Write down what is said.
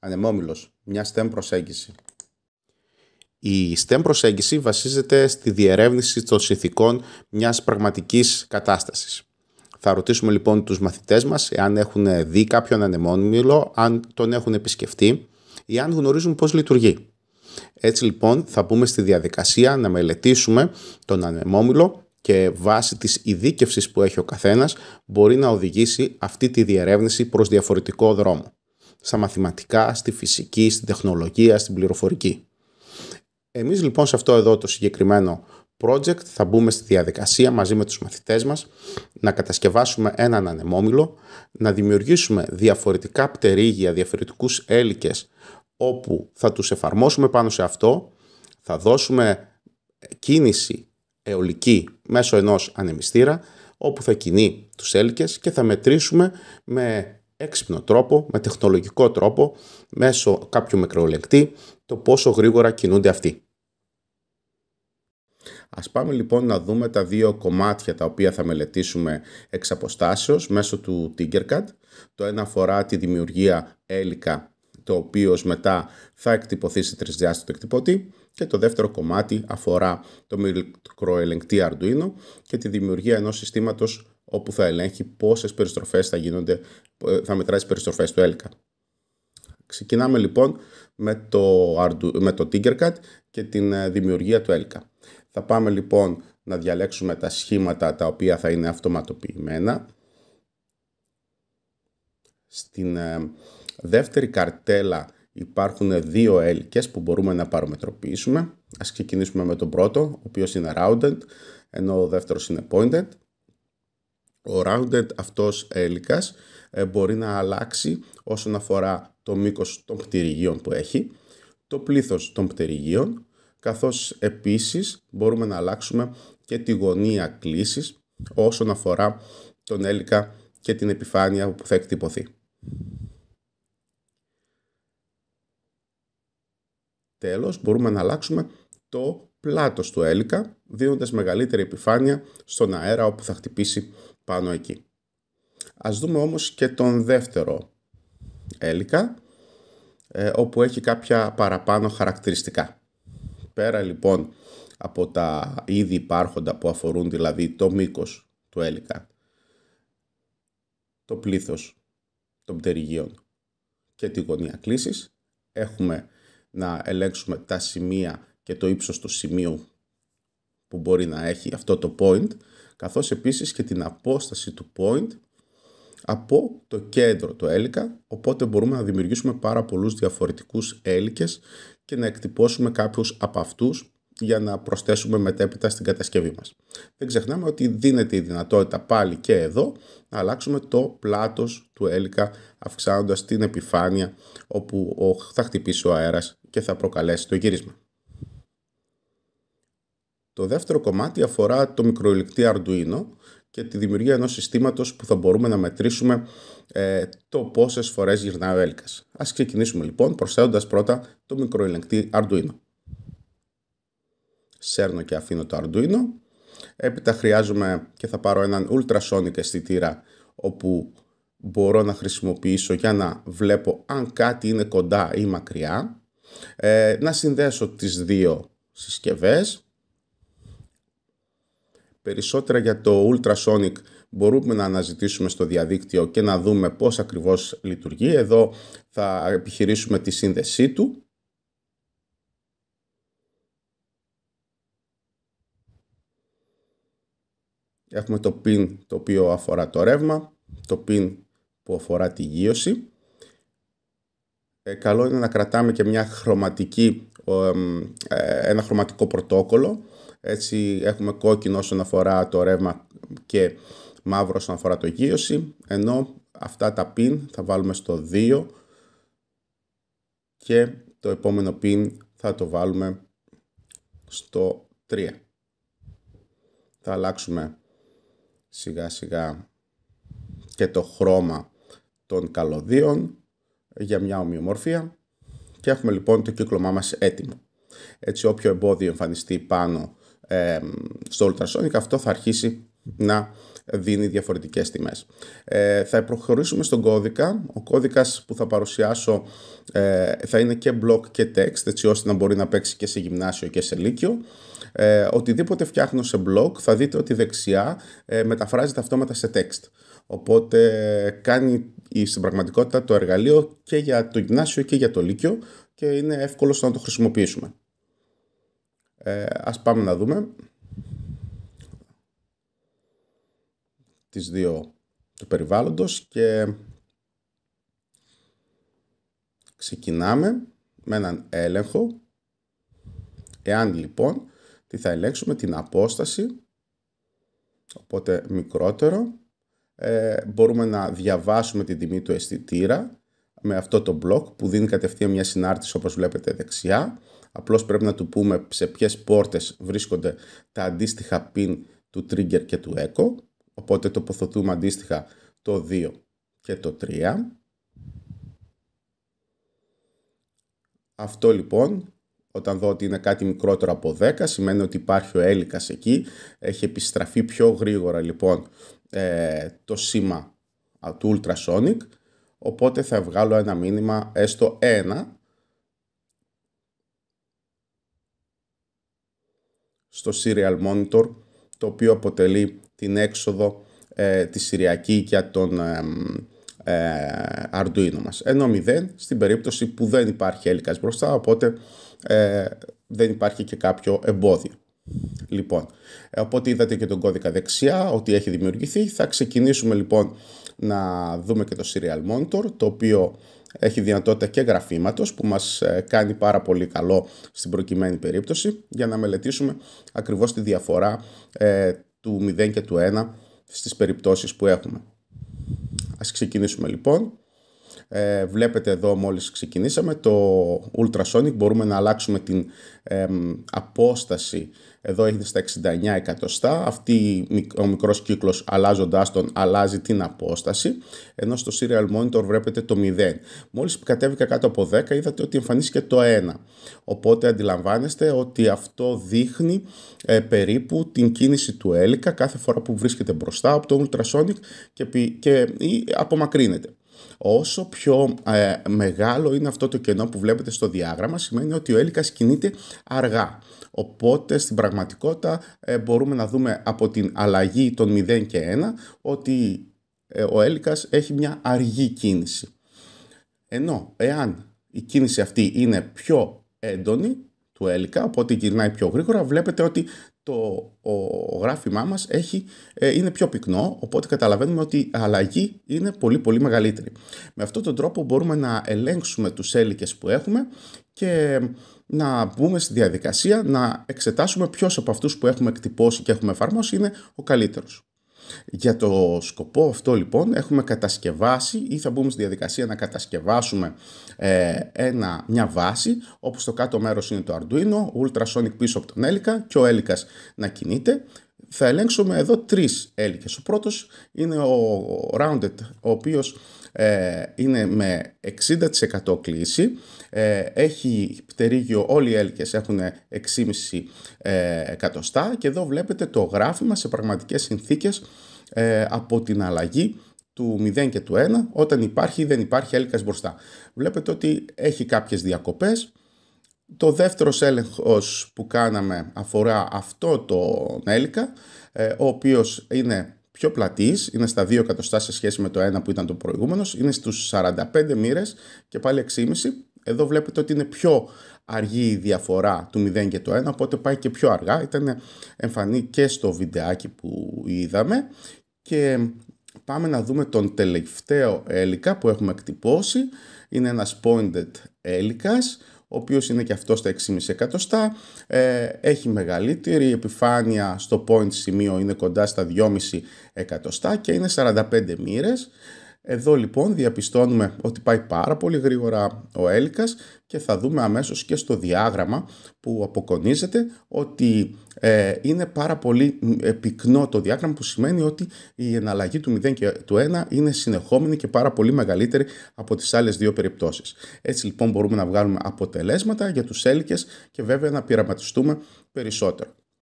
ανεμόμυλος, μια STEM προσέγγιση. Η STEM προσέγγιση βασίζεται στη διερεύνηση των συνθηκών μιας πραγματικής κατάστασης. Θα ρωτήσουμε λοιπόν τους μαθητές μας εάν έχουν δει κάποιον ανεμόμυλο, αν τον έχουν επισκεφτεί ή αν γνωρίζουν πώς λειτουργεί. Έτσι λοιπόν θα μπούμε στη διαδικασία να μελετήσουμε τον ανεμόμυλο και βάσει της ειδίκευσης που έχει ο καθένας μπορεί να οδηγήσει αυτή τη διερεύνηση προς διαφορετικό δρόμο στα μαθηματικά, στη φυσική, στην τεχνολογία, στην πληροφορική. Εμείς λοιπόν σε αυτό εδώ το συγκεκριμένο project θα μπούμε στη διαδικασία μαζί με τους μαθητές μας να κατασκευάσουμε έναν ανεμόμυλο, να δημιουργήσουμε διαφορετικά πτερίγια, διαφορετικούς έλικες όπου θα τους εφαρμόσουμε πάνω σε αυτό, θα δώσουμε κίνηση αιωλική μέσω ενός ανεμιστήρα όπου θα κινεί τους έλικες και θα μετρήσουμε με έξυπνο τρόπο, με τεχνολογικό τρόπο, μέσω κάποιου μικροελεκτή, το πόσο γρήγορα κινούνται αυτοί. Ας πάμε λοιπόν να δούμε τα δύο κομμάτια τα οποία θα μελετήσουμε εξ αποστάσεως μέσω του Tinkercad. Το ένα αφορά τη δημιουργία έλικα, το οποίος μετά θα εκτυπωθεί σε τρισδιάστατο εκτυπώτη και το δεύτερο κομμάτι αφορά το μικροελεγκτή Arduino και τη δημιουργία ενός συστήματος όπου θα ελέγχει πόσες περιστροφές θα γίνονται, ε, θα μετράει του έλκα. Ξεκινάμε λοιπόν με το, με το Tinkercad και την ε, δημιουργία του έλκα. Θα πάμε λοιπόν να διαλέξουμε τα σχήματα τα οποία θα είναι αυτοματοποιημένα. Στην ε, δεύτερη καρτέλα υπάρχουν δύο έλκες που μπορούμε να παρομετροποιήσουμε. Ας ξεκινήσουμε με τον πρώτο, ο οποίος είναι rounded, ενώ ο δεύτερος είναι pointed. Ο rounded αυτός έλικας ε, μπορεί να αλλάξει όσον αφορά το μήκος των πτερυγίων που έχει, το πλήθος των πτερυγίων, καθώς επίσης μπορούμε να αλλάξουμε και τη γωνία κλίσης όσον αφορά τον έλικα και την επιφάνεια που θα εκτυπωθεί. Τέλος, μπορούμε να αλλάξουμε το πλάτος του έλικα, δίνοντας μεγαλύτερη επιφάνεια στον αέρα όπου θα χτυπήσει πάνω εκεί. Ας δούμε όμως και τον δεύτερο έλικα, ε, όπου έχει κάποια παραπάνω χαρακτηριστικά. Πέρα λοιπόν από τα ήδη υπάρχοντα που αφορούν δηλαδή το μήκος του έλικα, το πλήθος των πτερυγίων και τη γωνία κλίσης, έχουμε να ελέγξουμε τα σημεία και το ύψος του σημείου που μπορεί να έχει αυτό το point καθώς επίσης και την απόσταση του point από το κέντρο του έλικα, οπότε μπορούμε να δημιουργήσουμε πάρα πολλούς διαφορετικούς έλικες και να εκτυπώσουμε κάποιους από αυτούς για να προσθέσουμε μετέπειτα στην κατασκευή μας. Δεν ξεχνάμε ότι δίνεται η δυνατότητα πάλι και εδώ να αλλάξουμε το πλάτος του έλικα αυξάνοντας την επιφάνεια όπου θα χτυπήσει ο αέρας και θα προκαλέσει το γύρισμα. Το δεύτερο κομμάτι αφορά το μικροελικτή Arduino και τη δημιουργία ενός συστήματος που θα μπορούμε να μετρήσουμε ε, το πόσες φορές γυρνάει ο έλκας. Ας ξεκινήσουμε λοιπόν προσθέτοντας πρώτα το μικροελεγκτή Arduino. Σέρνω και αφήνω το Arduino. Έπειτα χρειάζομαι και θα πάρω έναν ultrasonic αισθητήρα όπου μπορώ να χρησιμοποιήσω για να βλέπω αν κάτι είναι κοντά ή μακριά. Ε, να συνδέσω τις δύο συσκευές Περισσότερα για το ultrasonic μπορούμε να αναζητήσουμε στο διαδίκτυο και να δούμε πώς ακριβώς λειτουργεί. Εδώ θα επιχειρήσουμε τη σύνδεσή του. Έχουμε το pin το οποίο αφορά το ρεύμα, το pin που αφορά τη γύρωση. Ε, καλό είναι να κρατάμε και μια χρωματική, ε, ένα χρωματικό πρωτόκολλο έτσι έχουμε κόκκινο όσον αφορά το ρεύμα και μαύρο όσον αφορά το γύρωση, ενώ αυτά τα pin θα βάλουμε στο 2 και το επόμενο pin θα το βάλουμε στο 3. Θα αλλάξουμε σιγά σιγά και το χρώμα των καλωδίων για μια ομοιομορφία και έχουμε λοιπόν το κύκλωμά μας έτοιμο. Έτσι όποιο εμπόδιο εμφανιστεί πάνω στο Ultrasonic αυτό θα αρχίσει να δίνει διαφορετικές τιμές. Ε, θα προχωρήσουμε στον κώδικα. Ο κώδικας που θα παρουσιάσω ε, θα είναι και block και text, έτσι ώστε να μπορεί να παίξει και σε γυμνάσιο και σε λύκειο. Ε, οτιδήποτε φτιάχνω σε block θα δείτε ότι δεξιά ε, μεταφράζεται αυτόματα σε text. Οπότε κάνει στην πραγματικότητα το εργαλείο και για το γυμνάσιο και για το λύκειο και είναι εύκολο να το χρησιμοποιήσουμε. Ε, ας πάμε να δούμε τις δύο του περιβάλλοντος και ξεκινάμε με έναν έλεγχο. Εάν λοιπόν, τι θα ελέγξουμε, την απόσταση, οπότε μικρότερο, ε, μπορούμε να διαβάσουμε την τιμή του αισθητήρα με αυτό το μπλοκ που δίνει κατευθείαν μια συνάρτηση όπως βλέπετε δεξιά Απλώς πρέπει να του πούμε σε ποιες πόρτες βρίσκονται τα αντίστοιχα pin του trigger και του echo. Οπότε τοποθετούμε αντίστοιχα το 2 και το 3. Αυτό λοιπόν, όταν δω ότι είναι κάτι μικρότερο από 10, σημαίνει ότι υπάρχει ο έλικας εκεί. Έχει επιστραφεί πιο γρήγορα λοιπόν ε, το σήμα του ultrasonic. Οπότε θα βγάλω ένα μήνυμα έστω 1 στο Serial Monitor, το οποίο αποτελεί την έξοδο ε, τη Συριακή για τον ε, Arduino μας. Ενώ μηδέν, στην περίπτωση που δεν υπάρχει έλικας μπροστά, οπότε ε, δεν υπάρχει και κάποιο εμπόδιο. Λοιπόν, οπότε ε, είδατε και τον κώδικα δεξιά ότι έχει δημιουργηθεί. Θα ξεκινήσουμε λοιπόν να δούμε και το Serial Monitor, το οποίο έχει δυνατότητα και γραφήματος που μας ε, κάνει πάρα πολύ καλό στην προκειμένη περίπτωση για να μελετήσουμε ακριβώς τη διαφορά ε, του 0 και του 1 στις περιπτώσεις που έχουμε. Ας ξεκινήσουμε λοιπόν. Ε, βλέπετε εδώ μόλις ξεκινήσαμε το ultrasonic, μπορούμε να αλλάξουμε την απόσταση. Εδώ έχετε στα 69 εκατοστά, αυτή ο μικρός κύκλος αλλάζοντάς τον αλλάζει την απόσταση, ενώ στο serial monitor βλέπετε το 0. Μόλις κατέβηκα κάτω από 10 είδατε ότι εμφανίστηκε το 1. Οπότε αντιλαμβάνεστε ότι αυτό δείχνει ε, περίπου την κίνηση του έλικα κάθε φορά που βρίσκεται μπροστά από το ultrasonic και, και απομακρύνεται. Όσο πιο ε, μεγάλο είναι αυτό το κενό που βλέπετε στο διάγραμμα, σημαίνει ότι ο έλικας κινείται αργά. Οπότε στην πραγματικότητα ε, μπορούμε να δούμε από την αλλαγή των 0 και 1 ότι ε, ο έλικας έχει μια αργή κίνηση. Ενώ εάν η κίνηση αυτή είναι πιο έντονη του έλικα, οπότε γυρνάει πιο γρήγορα, βλέπετε ότι το ο, γράφημά μας έχει, ε, είναι πιο πυκνό, οπότε καταλαβαίνουμε ότι η αλλαγή είναι πολύ πολύ μεγαλύτερη. Με αυτόν τον τρόπο μπορούμε να ελέγξουμε τους έλικες που έχουμε και να μπούμε στη διαδικασία να εξετάσουμε ποιος από αυτούς που έχουμε εκτυπώσει και έχουμε εφαρμόσει είναι ο καλύτερος. Για το σκοπό αυτό λοιπόν έχουμε κατασκευάσει ή θα μπούμε στη διαδικασία να κατασκευάσουμε ε, ένα, μια βάση όπως το κάτω μέρος είναι το Arduino, ultrasonic πίσω από τον έλικα και ο έλικας να κινείται. Θα ελέγξουμε εδώ τρεις έλικες. Ο πρώτος είναι ο rounded ο οποίος ε, είναι με 60% κλίση ε, έχει πτερίγιο, όλοι οι έλκες έχουν 6,5 ε, εκατοστά και εδώ βλέπετε το γράφημα σε πραγματικές συνθήκες ε, από την αλλαγή του 0 και του 1 όταν υπάρχει ή δεν υπάρχει έλκας μπροστά. Βλέπετε ότι έχει κάποιες διακοπές. Το δεύτερος έλεγχος που κάναμε αφορά αυτό το έλκα, ε, ο οποίος είναι πιο πλατής, είναι στα 2 εκατοστά σε σχέση με το 1 που ήταν το προηγούμενος, είναι στους 45 μοίρες και πάλι 6,5 εδώ βλέπετε ότι είναι πιο αργή η διαφορά του 0 και το 1, οπότε πάει και πιο αργά. Ήταν εμφανή και στο βιντεάκι που είδαμε. Και πάμε να δούμε τον τελευταίο έλικα που έχουμε εκτυπώσει. Είναι ένας pointed έλικας, ο οποίος είναι και αυτός στα 6,5 εκατοστά. Ε, έχει μεγαλύτερη επιφάνεια στο point σημείο, είναι κοντά στα 2,5 εκατοστά και είναι 45 μοίρες. Εδώ λοιπόν διαπιστώνουμε ότι πάει πάρα πολύ γρήγορα ο έλικας και θα δούμε αμέσως και στο διάγραμμα που αποκονίζεται ότι ε, είναι πάρα πολύ ε, πυκνό το διάγραμμα που σημαίνει ότι η εναλλαγή του 0 και του 1 είναι συνεχόμενη και πάρα πολύ μεγαλύτερη από τις άλλες δύο περιπτώσεις. Έτσι λοιπόν μπορούμε να βγάλουμε αποτελέσματα για τους έλικες και βέβαια να πειραματιστούμε περισσότερο.